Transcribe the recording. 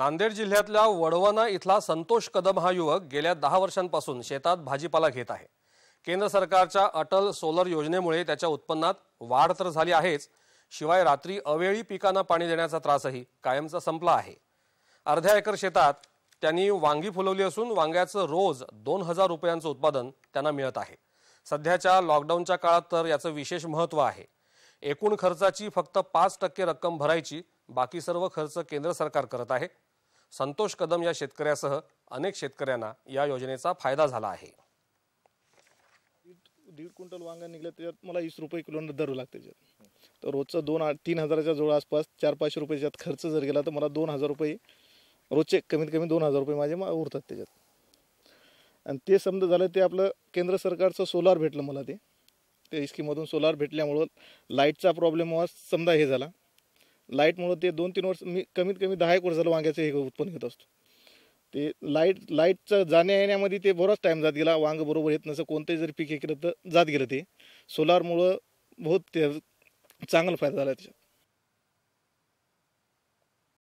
नांदेड जिल्ह्यातल्या वडवणा इथला संतोष कदम हा युवक गेल्या दहा वर्षांपासून शेतात भाजीपाला घेत आहे केंद्र सरकारच्या अटल सोलर योजनेमुळे त्याच्या उत्पन्नात वाढ तर झाली आहेच शिवाय रात्री अवेळी पिकांना पाणी देण्याचा त्रासही कायमचा संपला आहे अर्ध्या एकर शेतात त्यांनी वांगी फुलवली असून वांग्याचं रोज दोन हजार रुपयांचं उत्पादन त्यांना मिळत आहे सध्याच्या लॉकडाऊनच्या काळात तर याचं विशेष महत्त्व आहे एकूण खर्चाची फक्त पाच टक्के रक्कम भरायची बाकी सर्व खर्च केंद्र सरकार करत आहे संतोष कदम या शेतकऱ्यासह अनेक शेतकऱ्यांना या योजनेचा फायदा झाला आहे दीड क्विंटल वांगा निघले त्याच्यात मला वीस रुपये किलो धरू लागते त्याच्यात तर रोजचं दोन तीन हजाराच्या जवळ आसपास चार पाचशे रुपये खर्च जर गेला तर मला दोन हजार रुपये रोजचे कमीत कमी दोन हजार रुपये माझे उरतात त्याच्यात आणि ते समजा झालं ते आपलं केंद्र सरकारचं सोलार भेटलं मला ते त्या स्कीममधून सोलार भेटल्यामुळं लाईटचा प्रॉब्लेम समजा हे झाला लाईटमुळं ते दोन तीन वर्ष मी कमीत कमी दहा एक वर्षाला वांग्याचं हे उत्पन्न घेत असतो ते लाईट लाईटचं जाण्या येण्यामध्ये ते बराच टाईम जात गेला वांग बरोबर येत नसं कोणतंही जरी पीक हे केलं तर जात गेलं ते सोलारमुळं बहुत ते चांगला फायदा झाला त्याच्यात